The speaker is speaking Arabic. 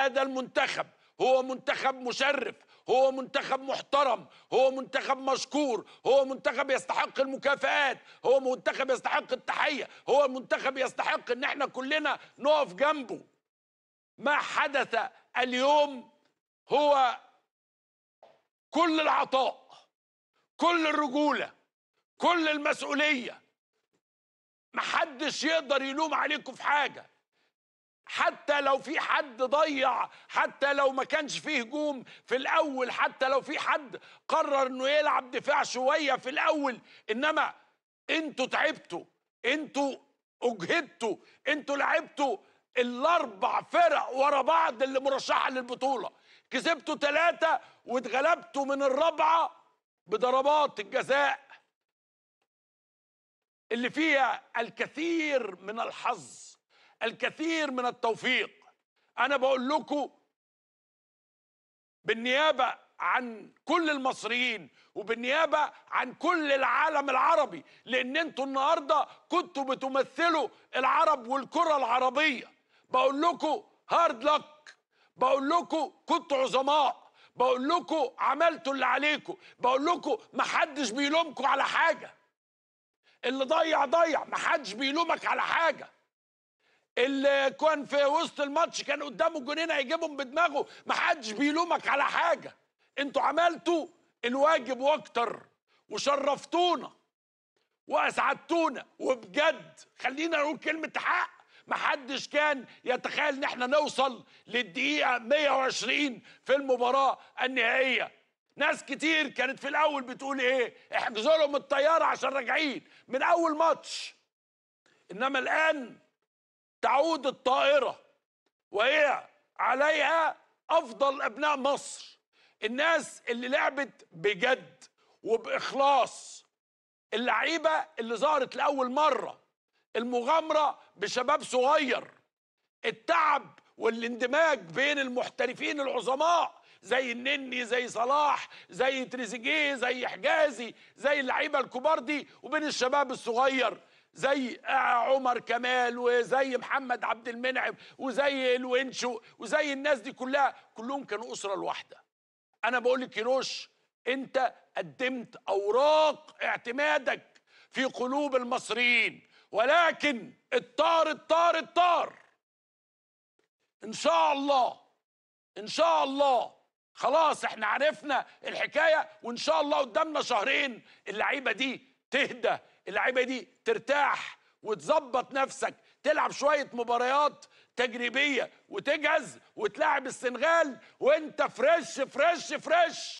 هذا المنتخب هو منتخب مشرف هو منتخب محترم هو منتخب مشكور هو منتخب يستحق المكافآت هو منتخب يستحق التحية هو منتخب يستحق ان احنا كلنا نقف جنبه ما حدث اليوم هو كل العطاء كل الرجولة كل المسؤولية محدش يقدر يلوم عليكم في حاجة حتى لو في حد ضيع حتى لو ما كانش فيه هجوم في الاول حتى لو في حد قرر انه يلعب دفاع شويه في الاول انما انتوا تعبتوا انتوا اجهدتوا انتوا لعبتوا الاربع فرق ورا بعض اللي مرشحه للبطوله كسبتوا ثلاثه واتغلبتوا من الرابعه بضربات الجزاء اللي فيها الكثير من الحظ الكثير من التوفيق انا بقول لكم بالنيابه عن كل المصريين وبالنيابه عن كل العالم العربي لان انتوا النهارده كنتوا بتمثلوا العرب والكره العربيه بقول لكم هارد لك بقول لكم كنتوا عظماء بقول لكم عملتوا اللي عليكم بقول لكم محدش بيلومكم على حاجه اللي ضيع ضيع محدش بيلومك على حاجه اللي كان في وسط الماتش كان قدامه جونين هيجيبهم بدماغه ما حدش بيلومك على حاجه انتوا عملتوا الواجب واكتر وشرفتونا واسعدتونا وبجد خلينا نقول كلمه حق ما حدش كان يتخيل ان احنا نوصل للدقيقه 120 في المباراه النهائيه ناس كتير كانت في الاول بتقول ايه احجزوا لهم الطياره عشان راجعين من اول ماتش انما الان تعود الطائرة وهي عليها أفضل أبناء مصر الناس اللي لعبت بجد وبإخلاص اللعيبة اللي ظهرت لأول مرة المغامرة بشباب صغير التعب والاندماج بين المحترفين العظماء زي النني زي صلاح زي تريزيجيه زي حجازي زي اللعيبه الكبار دي وبين الشباب الصغير زي آه، عمر كمال وزي محمد عبد المنعم وزي الونشو وزي الناس دي كلها كلهم كانوا أسرة لوحدة أنا بقول لك كيروش أنت قدمت أوراق اعتمادك في قلوب المصريين ولكن الطار الطار الطار إن شاء الله إن شاء الله خلاص احنا عرفنا الحكايه وان شاء الله قدامنا شهرين اللعيبه دي تهدى اللعيبه دي ترتاح وتظبط نفسك تلعب شويه مباريات تجريبيه وتجهز وتلاعب السنغال وانت فريش فريش فريش